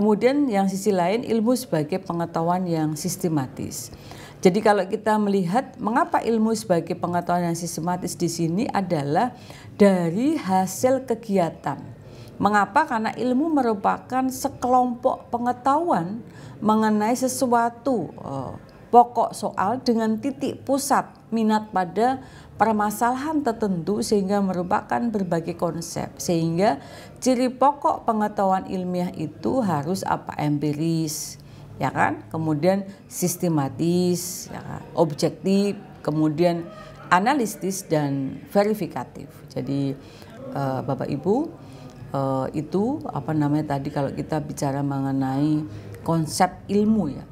Kemudian yang sisi lain ilmu sebagai pengetahuan yang sistematis. Jadi kalau kita melihat mengapa ilmu sebagai pengetahuan yang sistematis di sini adalah dari hasil kegiatan. Mengapa? Karena ilmu merupakan sekelompok pengetahuan mengenai sesuatu eh, pokok soal dengan titik pusat minat pada permasalahan tertentu sehingga merupakan berbagai konsep. Sehingga ciri pokok pengetahuan ilmiah itu harus apa empiris, ya kan? Kemudian sistematis, ya kan? objektif, kemudian analitis dan verifikatif. Jadi uh, Bapak Ibu uh, itu apa namanya tadi kalau kita bicara mengenai konsep ilmu ya.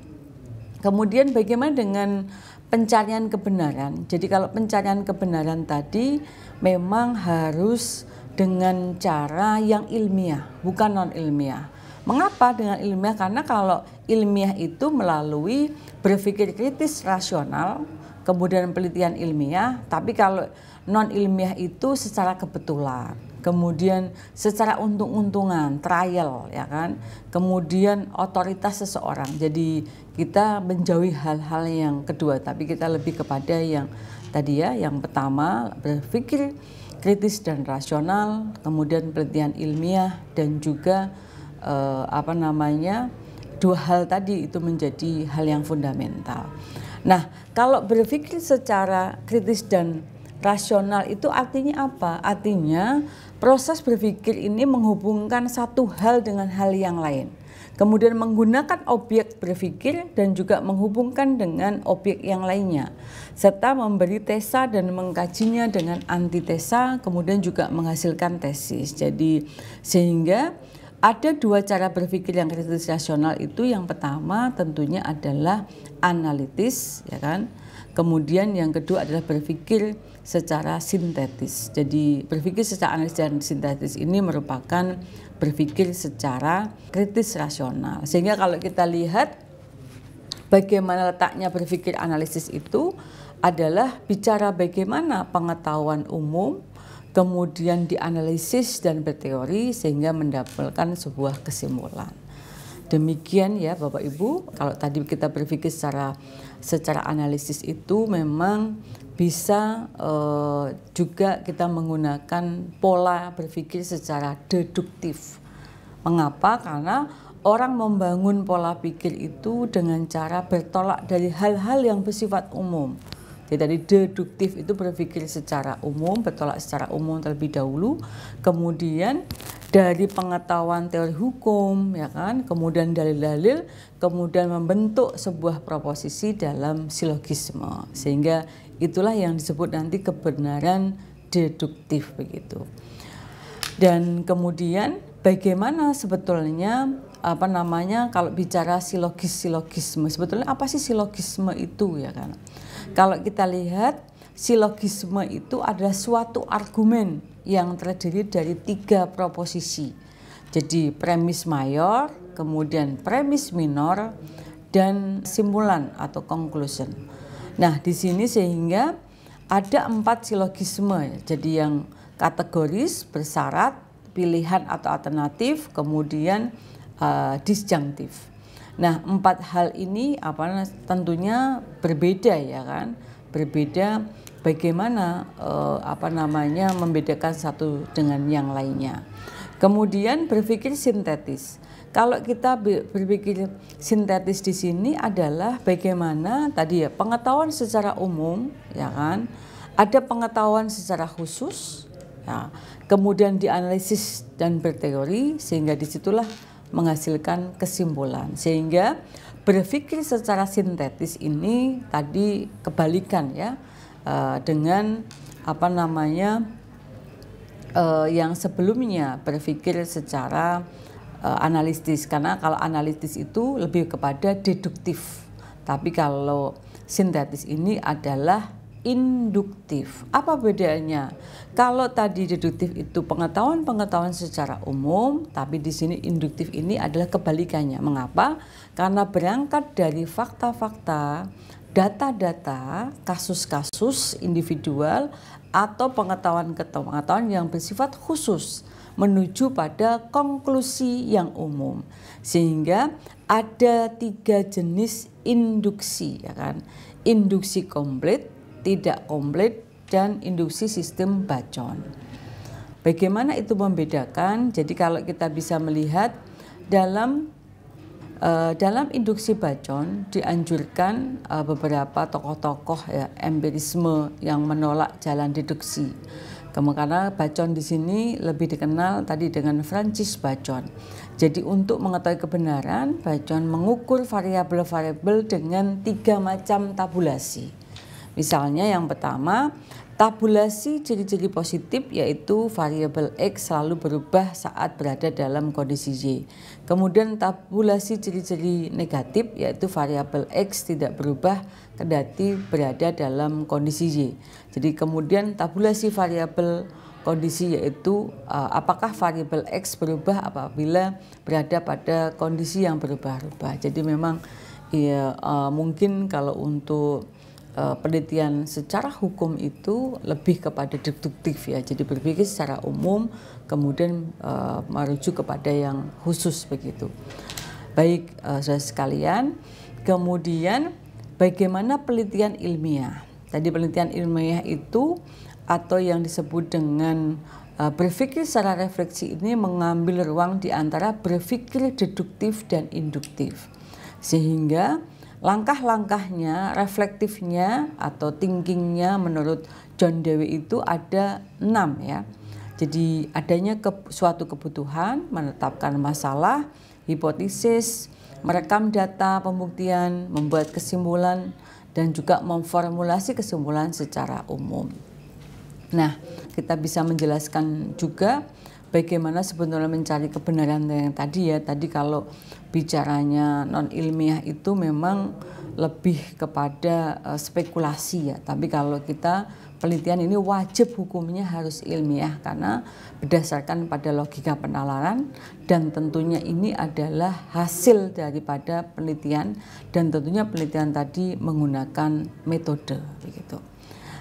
Kemudian bagaimana dengan pencarian kebenaran. Jadi kalau pencarian kebenaran tadi memang harus dengan cara yang ilmiah, bukan non ilmiah. Mengapa dengan ilmiah? Karena kalau ilmiah itu melalui berpikir kritis rasional, kemudian penelitian ilmiah, tapi kalau non ilmiah itu secara kebetulan kemudian secara untung-untungan, trial ya kan. Kemudian otoritas seseorang. Jadi kita menjauhi hal-hal yang kedua, tapi kita lebih kepada yang tadi ya, yang pertama berpikir kritis dan rasional, kemudian penelitian ilmiah dan juga eh, apa namanya? dua hal tadi itu menjadi hal yang fundamental. Nah, kalau berpikir secara kritis dan rasional itu artinya apa? Artinya Proses berpikir ini menghubungkan satu hal dengan hal yang lain, kemudian menggunakan objek berpikir dan juga menghubungkan dengan objek yang lainnya, serta memberi tesa dan mengkajinya dengan antitesa, kemudian juga menghasilkan tesis. Jadi, sehingga ada dua cara berpikir yang kritis rasional itu yang pertama tentunya adalah analitis ya kan kemudian yang kedua adalah berpikir secara sintetis. Jadi berpikir secara analis dan sintetis ini merupakan berpikir secara kritis rasional. Sehingga kalau kita lihat bagaimana letaknya berpikir analisis itu adalah bicara bagaimana pengetahuan umum kemudian dianalisis dan berteori sehingga mendapatkan sebuah kesimpulan. Demikian ya Bapak Ibu, kalau tadi kita berpikir secara secara analisis itu memang bisa eh, juga kita menggunakan pola berpikir secara deduktif. Mengapa? Karena orang membangun pola pikir itu dengan cara bertolak dari hal-hal yang bersifat umum. Jadi tadi deduktif itu berpikir secara umum, bertolak secara umum terlebih dahulu, kemudian dari pengetahuan teori hukum, ya kan, kemudian dalil-dalil, kemudian membentuk sebuah proposisi dalam silogisme, sehingga itulah yang disebut nanti kebenaran deduktif begitu. Dan kemudian bagaimana sebetulnya apa namanya kalau bicara silogis silogisme sebetulnya apa sih silogisme itu ya kan kalau kita lihat silogisme itu adalah suatu argumen yang terdiri dari tiga proposisi jadi premis mayor kemudian premis minor dan simpulan atau conclusion nah di sini sehingga ada empat silogisme jadi yang kategoris bersyarat pilihan atau alternatif kemudian uh, disjunktif. Nah, empat hal ini apa tentunya berbeda ya kan? Berbeda bagaimana uh, apa namanya membedakan satu dengan yang lainnya. Kemudian berpikir sintetis. Kalau kita berpikir sintetis di sini adalah bagaimana tadi ya pengetahuan secara umum ya kan? Ada pengetahuan secara khusus ya. Kemudian dianalisis dan berteori sehingga disitulah menghasilkan kesimpulan sehingga berpikir secara sintetis ini tadi kebalikan ya eh, dengan apa namanya eh, yang sebelumnya berpikir secara eh, analitis karena kalau analitis itu lebih kepada deduktif tapi kalau sintetis ini adalah induktif. Apa bedanya? Kalau tadi deduktif itu pengetahuan-pengetahuan secara umum, tapi di sini induktif ini adalah kebalikannya. Mengapa? Karena berangkat dari fakta-fakta, data-data, kasus-kasus individual atau pengetahuan-pengetahuan yang bersifat khusus menuju pada konklusi yang umum. Sehingga ada tiga jenis induksi, ya kan? Induksi komplit, tidak komplit, dan induksi sistem bacon. Bagaimana itu membedakan? Jadi kalau kita bisa melihat dalam uh, dalam induksi bacon dianjurkan uh, beberapa tokoh-tokoh ya empirisme yang menolak jalan deduksi. Karena bacon di sini lebih dikenal tadi dengan Francis Bacon. Jadi untuk mengetahui kebenaran, bacon mengukur variabel-variabel dengan tiga macam tabulasi. Misalnya yang pertama, tabulasi ciri-ciri positif yaitu variabel X selalu berubah saat berada dalam kondisi Y. Kemudian tabulasi ciri-ciri negatif yaitu variabel X tidak berubah kendati berada dalam kondisi Y. Jadi kemudian tabulasi variabel kondisi yaitu eh, apakah variabel X berubah apabila berada pada kondisi yang berubah-ubah. Jadi memang ya, mungkin kalau untuk uh, penelitian secara hukum itu lebih kepada deduktif ya. Jadi berpikir secara umum kemudian uh, merujuk kepada yang khusus begitu. Baik uh, saudara sekalian, kemudian bagaimana penelitian ilmiah? Tadi penelitian ilmiah itu atau yang disebut dengan uh, berpikir secara refleksi ini mengambil ruang di antara berpikir deduktif dan induktif. Sehingga langkah-langkahnya, reflektifnya atau thinkingnya menurut John Dewey itu ada enam ya. Jadi adanya ke, suatu kebutuhan, menetapkan masalah, hipotesis, merekam data pembuktian, membuat kesimpulan, dan juga memformulasi kesimpulan secara umum. Nah, kita bisa menjelaskan juga bagaimana sebetulnya mencari kebenaran yang tadi ya tadi kalau bicaranya non ilmiah itu memang lebih kepada uh, spekulasi ya tapi kalau kita penelitian ini wajib hukumnya harus ilmiah karena berdasarkan pada logika penalaran dan tentunya ini adalah hasil daripada penelitian dan tentunya penelitian tadi menggunakan metode begitu.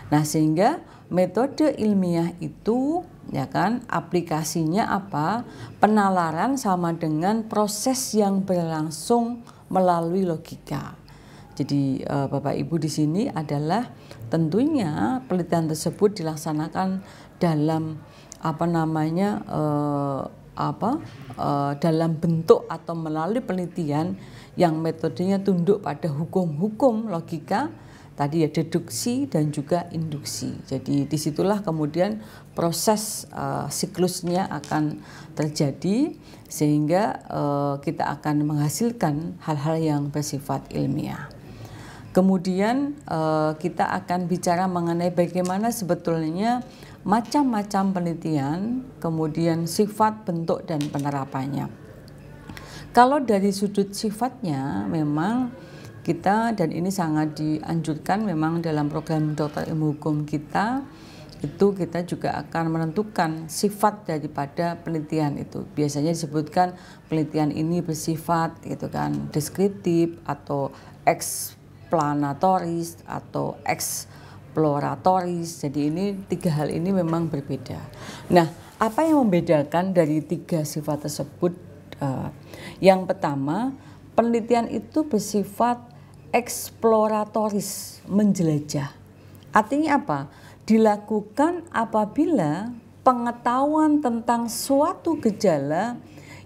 Nah, sehingga metode ilmiah itu ya kan? Aplikasinya apa? Penalaran sama dengan proses yang berlangsung melalui logika. Jadi eh, Bapak Ibu di sini adalah tentunya penelitian tersebut dilaksanakan dalam apa namanya eh, apa eh, dalam bentuk atau melalui penelitian yang metodenya tunduk pada hukum-hukum logika tadi ya deduksi dan juga induksi. Jadi disitulah kemudian proses uh, siklusnya akan terjadi sehingga uh, kita akan menghasilkan hal-hal yang bersifat ilmiah. Kemudian uh, kita akan bicara mengenai bagaimana sebetulnya macam-macam penelitian, kemudian sifat, bentuk dan penerapannya. Kalau dari sudut sifatnya memang kita dan ini sangat dianjurkan memang dalam program dokter ilmu hukum kita itu kita juga akan menentukan sifat daripada penelitian itu. Biasanya disebutkan penelitian ini bersifat gitu kan deskriptif atau eksplanatoris atau eksploratoris. Jadi ini tiga hal ini memang berbeda. Nah, apa yang membedakan dari tiga sifat tersebut? Eh, yang pertama, penelitian itu bersifat eksploratoris, menjelajah. Artinya apa? Dilakukan apabila pengetahuan tentang suatu gejala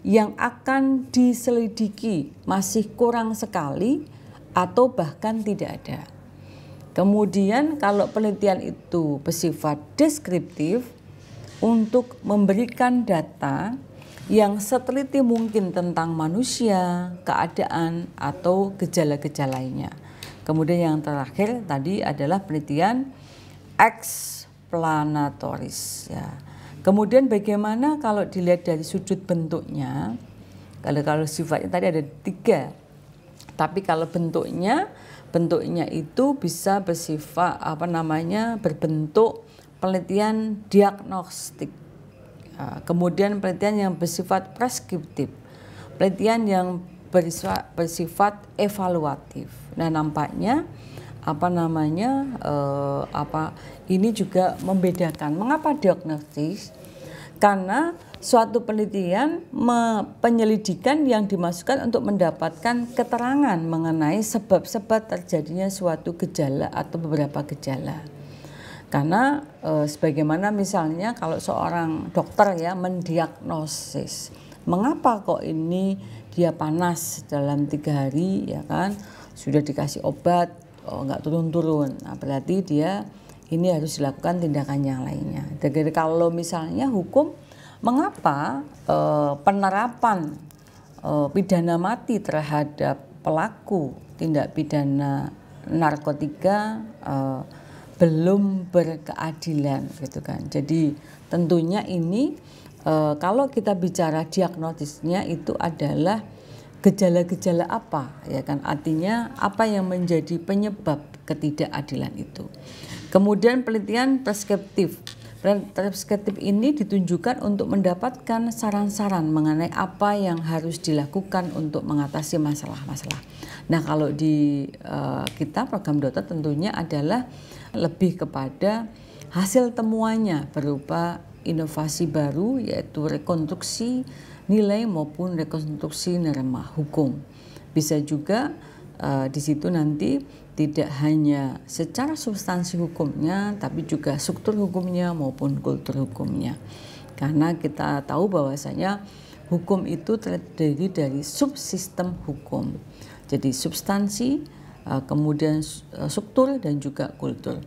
yang akan diselidiki masih kurang sekali atau bahkan tidak ada. Kemudian kalau penelitian itu bersifat deskriptif untuk memberikan data yang seteliti mungkin tentang manusia, keadaan, atau gejala-gejala lainnya. Kemudian yang terakhir tadi adalah penelitian eksplanatoris. Ya. Kemudian bagaimana kalau dilihat dari sudut bentuknya, kalau kalau sifatnya tadi ada tiga, tapi kalau bentuknya, bentuknya itu bisa bersifat apa namanya berbentuk penelitian diagnostik Ah, kemudian penelitian yang bersifat preskriptif, penelitian yang bersifat, evaluatif. Nah nampaknya apa namanya eh, apa ini juga membedakan. Mengapa diagnostis? Karena suatu penelitian penyelidikan yang dimasukkan untuk mendapatkan keterangan mengenai sebab-sebab terjadinya suatu gejala atau beberapa gejala. Karena e, sebagaimana misalnya kalau seorang dokter ya mendiagnosis, mengapa kok ini dia panas dalam tiga hari ya kan, sudah dikasih obat oh, nggak turun-turun, nah, berarti dia ini harus dilakukan tindakan yang lainnya. Jadi kalau misalnya hukum, mengapa e, penerapan e, pidana mati terhadap pelaku tindak pidana narkotika e, belum berkeadilan gitu kan. Jadi tentunya ini e, kalau kita bicara diagnosisnya itu adalah gejala-gejala apa ya kan artinya apa yang menjadi penyebab ketidakadilan itu. Kemudian penelitian preskriptif Retrospektif ini ditunjukkan untuk mendapatkan saran-saran mengenai apa yang harus dilakukan untuk mengatasi masalah-masalah. Nah, kalau di uh, kita program Dota tentunya adalah lebih kepada hasil temuannya berupa inovasi baru yaitu rekonstruksi nilai maupun rekonstruksi norma hukum. Bisa juga uh, di situ nanti tidak hanya secara substansi hukumnya, tapi juga struktur hukumnya maupun kultur hukumnya. Karena kita tahu bahwasanya hukum itu terdiri dari subsistem hukum. Jadi substansi, eh, kemudian eh, struktur dan juga kultur.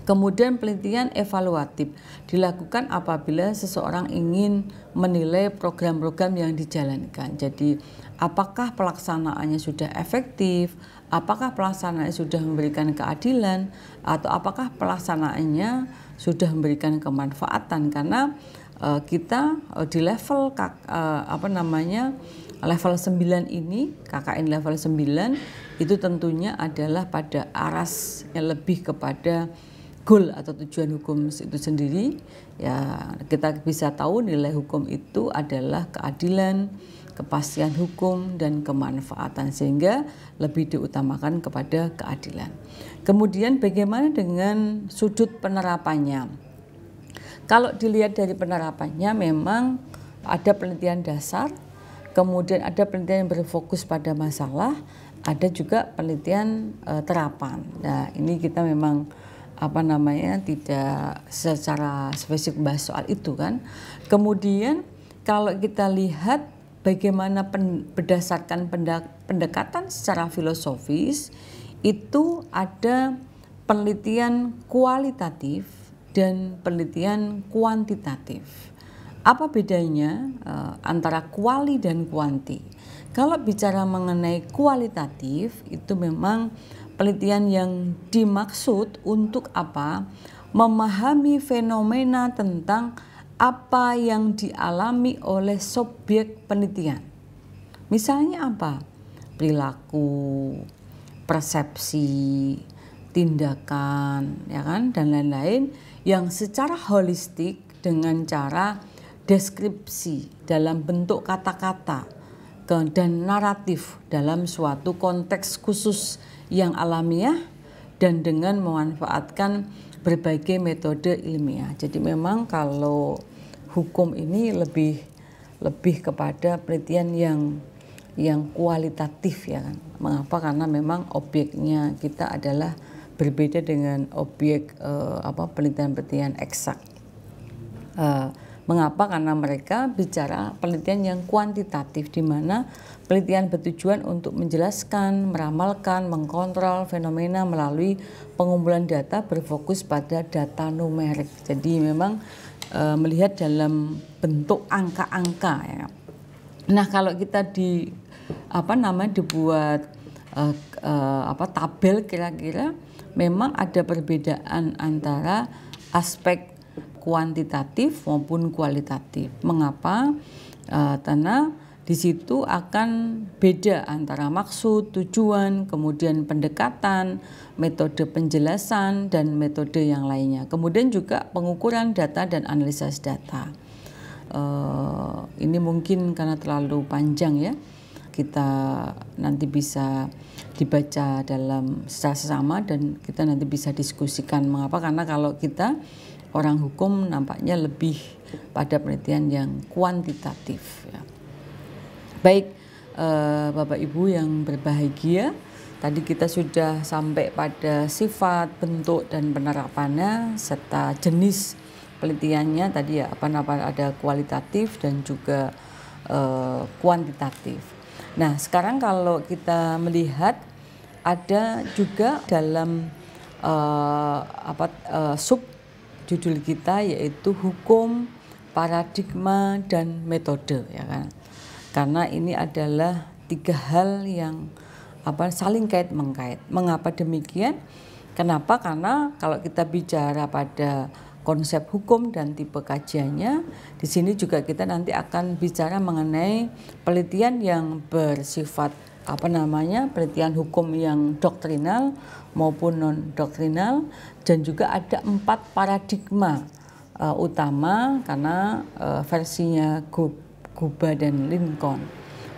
Kemudian penelitian evaluatif dilakukan apabila seseorang ingin menilai program-program yang dijalankan. Jadi apakah pelaksanaannya sudah efektif, apakah pelaksanaannya sudah memberikan keadilan, atau apakah pelaksanaannya sudah memberikan kemanfaatan karena uh, kita uh, di level uh, apa namanya level 9 ini KKN level 9 itu tentunya adalah pada aras yang lebih kepada goal atau tujuan hukum itu sendiri ya kita bisa tahu nilai hukum itu adalah keadilan, kepastian hukum dan kemanfaatan sehingga lebih diutamakan kepada keadilan. Kemudian bagaimana dengan sudut penerapannya? Kalau dilihat dari penerapannya memang ada penelitian dasar, kemudian ada penelitian yang berfokus pada masalah, ada juga penelitian e, terapan. Nah, ini kita memang apa namanya tidak secara spesifik bahas soal itu kan. Kemudian kalau kita lihat bagaimana pen, berdasarkan pendekatan secara filosofis itu ada penelitian kualitatif dan penelitian kuantitatif. Apa bedanya uh, antara kuali dan kuanti? Kalau bicara mengenai kualitatif itu memang penelitian yang dimaksud untuk apa? memahami fenomena tentang apa yang dialami oleh subjek penelitian. Misalnya apa? Perilaku, persepsi, tindakan, ya kan dan lain-lain yang secara holistik dengan cara deskripsi dalam bentuk kata-kata dan naratif dalam suatu konteks khusus yang alamiah dan dengan memanfaatkan berbagai metode ilmiah. Jadi memang kalau hukum ini lebih lebih kepada penelitian yang yang kualitatif ya kan. Mengapa? Karena memang objeknya kita adalah berbeda dengan objek eh, apa penelitian-penelitian eksak. Eh, mengapa? Karena mereka bicara penelitian yang kuantitatif di mana penelitian bertujuan untuk menjelaskan, meramalkan, mengkontrol fenomena melalui pengumpulan data berfokus pada data numerik. Jadi memang uh, melihat dalam bentuk angka-angka ya. Nah, kalau kita di apa namanya dibuat uh, uh, apa tabel kira-kira memang ada perbedaan antara aspek kuantitatif maupun kualitatif. Mengapa? Uh, karena di situ akan beda antara maksud, tujuan, kemudian pendekatan, metode penjelasan, dan metode yang lainnya. Kemudian juga pengukuran data dan analisis data. Eh, ini mungkin karena terlalu panjang ya kita nanti bisa dibaca dalam secara sesama dan kita nanti bisa diskusikan mengapa karena kalau kita orang hukum nampaknya lebih pada penelitian yang kuantitatif ya. Baik, uh, Bapak Ibu yang berbahagia, tadi kita sudah sampai pada sifat, bentuk, dan penerapannya, serta jenis penelitiannya. Tadi, ya, apa-apa ada kualitatif dan juga uh, kuantitatif. Nah, sekarang kalau kita melihat, ada juga dalam uh, apa uh, sub judul kita yaitu hukum paradigma dan metode ya kan karena ini adalah tiga hal yang apa saling kait mengkait. Mengapa demikian? Kenapa? Karena kalau kita bicara pada konsep hukum dan tipe kajiannya, di sini juga kita nanti akan bicara mengenai penelitian yang bersifat apa namanya penelitian hukum yang doktrinal maupun non doktrinal dan juga ada empat paradigma uh, utama karena uh, versinya Google Goba dan Lincoln.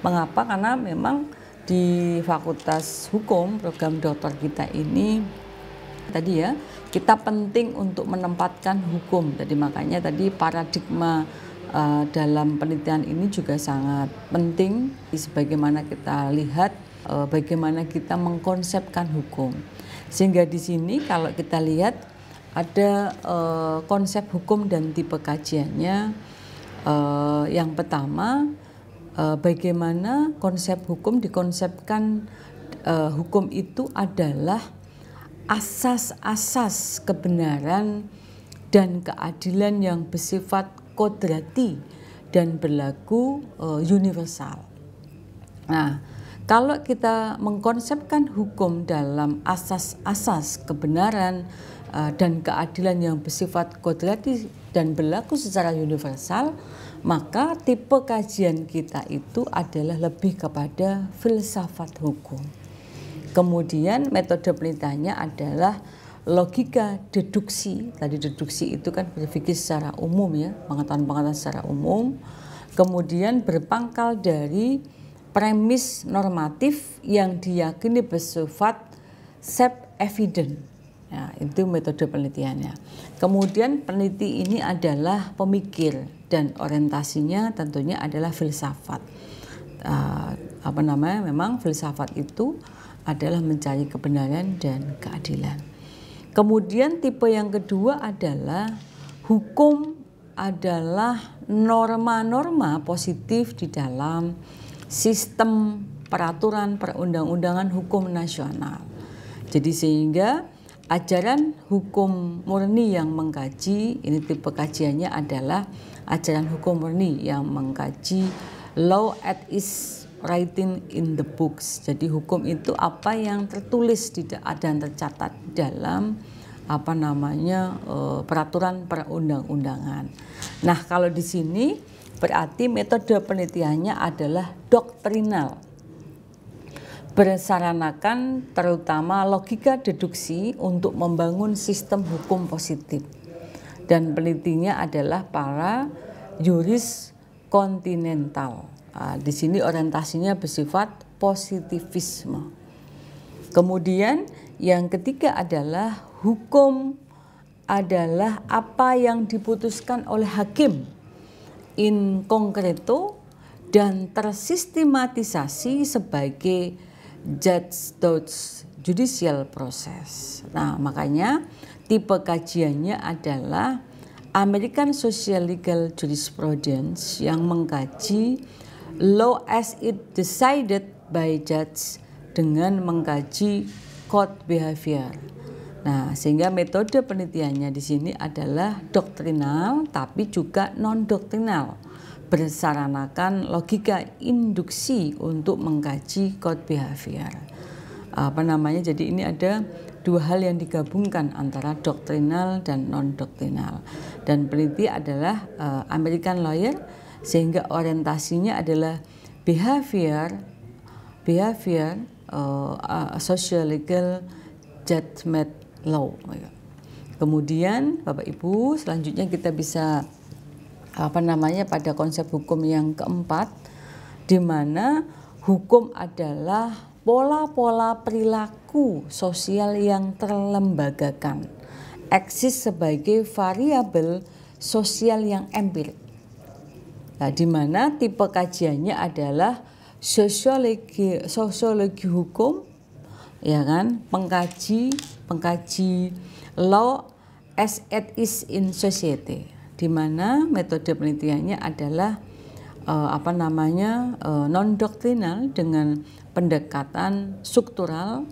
Mengapa? Karena memang di Fakultas Hukum program dokter kita ini tadi ya kita penting untuk menempatkan hukum. Jadi makanya tadi paradigma uh, dalam penelitian ini juga sangat penting sebagaimana kita lihat uh, bagaimana kita mengkonsepkan hukum. Sehingga di sini kalau kita lihat ada uh, konsep hukum dan tipe kajiannya Uh, yang pertama, uh, bagaimana konsep hukum dikonsepkan uh, hukum itu adalah asas-asas kebenaran dan keadilan yang bersifat kodrati dan berlaku uh, universal. Nah, kalau kita mengkonsepkan hukum dalam asas-asas kebenaran Eh, dan keadilan yang bersifat kodrati dan berlaku secara universal, maka tipe kajian kita itu adalah lebih kepada filsafat hukum. Kemudian metode penelitiannya adalah logika deduksi. Tadi deduksi itu kan berpikir secara umum ya, pengetahuan-pengetahuan secara umum. Kemudian berpangkal dari premis normatif yang diyakini bersifat self-evident Ya, itu metode penelitiannya. Kemudian peneliti ini adalah pemikir dan orientasinya tentunya adalah filsafat. Uh, apa namanya? Memang filsafat itu adalah mencari kebenaran dan keadilan. Kemudian tipe yang kedua adalah hukum adalah norma-norma positif di dalam sistem peraturan perundang-undangan hukum nasional. Jadi sehingga ajaran hukum murni yang mengkaji ini tipe kajiannya adalah ajaran hukum murni yang mengkaji law at is writing in the books. Jadi hukum itu apa yang tertulis tidak ada yang tercatat dalam apa namanya eh, peraturan perundang-undangan. Nah, kalau di sini berarti metode penelitiannya adalah doktrinal bersaranakan terutama logika deduksi untuk membangun sistem hukum positif. Dan penelitinya adalah para juris kontinental. Nah, di sini orientasinya bersifat positivisme. Kemudian yang ketiga adalah hukum adalah apa yang diputuskan oleh hakim in concreto dan tersistematisasi sebagai judge those judicial process. Nah, makanya tipe kajiannya adalah American Social Legal Jurisprudence yang mengkaji law as it decided by judge dengan mengkaji court behavior. Nah, sehingga metode penelitiannya di sini adalah doktrinal tapi juga non doktrinal bersaranakan logika induksi untuk mengkaji code behavior. Apa namanya? Jadi ini ada dua hal yang digabungkan antara doktrinal dan non doktrinal. Dan peneliti adalah uh, American lawyer sehingga orientasinya adalah behavior behavior uh, eh, uh, social legal judgment law. Kemudian Bapak Ibu, selanjutnya kita bisa apa namanya pada konsep hukum yang keempat di mana hukum adalah pola-pola perilaku sosial yang terlembagakan eksis sebagai variabel sosial yang empirik. Nah, di mana tipe kajiannya adalah sosiologi sosiologi hukum ya kan pengkaji pengkaji law as it is in society di mana metode penelitiannya adalah uh, apa namanya uh, eh, non doktrinal dengan pendekatan struktural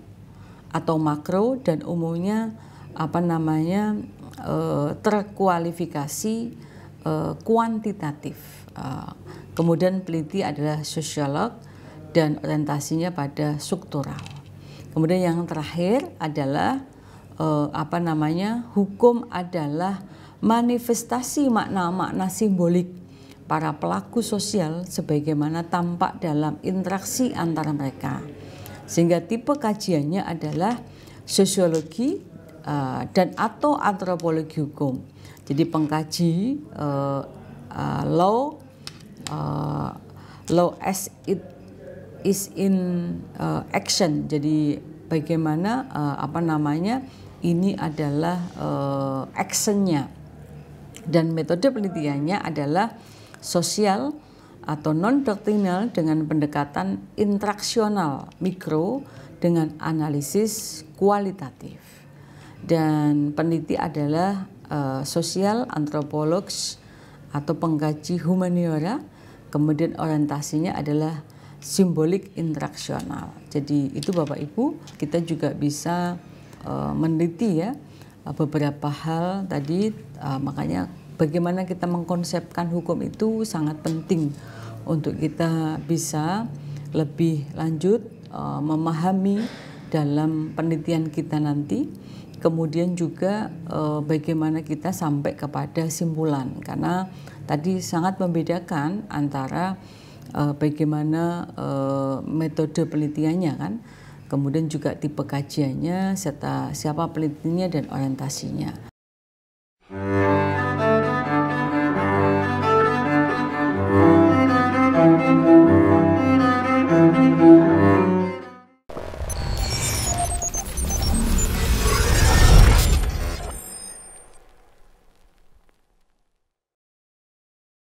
atau makro dan umumnya apa namanya uh, terkualifikasi uh, kuantitatif. uh, kemudian peneliti adalah sosiolog dan orientasinya pada struktural. Kemudian yang terakhir adalah apa namanya hukum adalah manifestasi makna-makna simbolik para pelaku sosial sebagaimana tampak dalam interaksi antara mereka. Sehingga tipe kajiannya adalah sosiologi uh, dan atau antropologi hukum. Jadi pengkaji uh, uh, law uh, law as it is in uh, action. Jadi bagaimana uh, apa namanya ini adalah uh, actionnya dan metode penelitiannya adalah sosial atau non-doktrinal dengan pendekatan interaksional mikro dengan analisis kualitatif. Dan peneliti adalah uh, sosial antropolog atau pengkaji humaniora, kemudian orientasinya adalah simbolik interaksional. Jadi itu Bapak Ibu, kita juga bisa uh, meneliti ya Eh, beberapa hal tadi uh, makanya bagaimana kita mengkonsepkan hukum itu sangat penting untuk kita bisa lebih lanjut uh, memahami dalam penelitian kita nanti kemudian juga uh, bagaimana kita sampai kepada simpulan karena tadi sangat membedakan antara uh, bagaimana uh, metode penelitiannya kan kemudian juga tipe kajiannya serta siapa penelitinya dan orientasinya.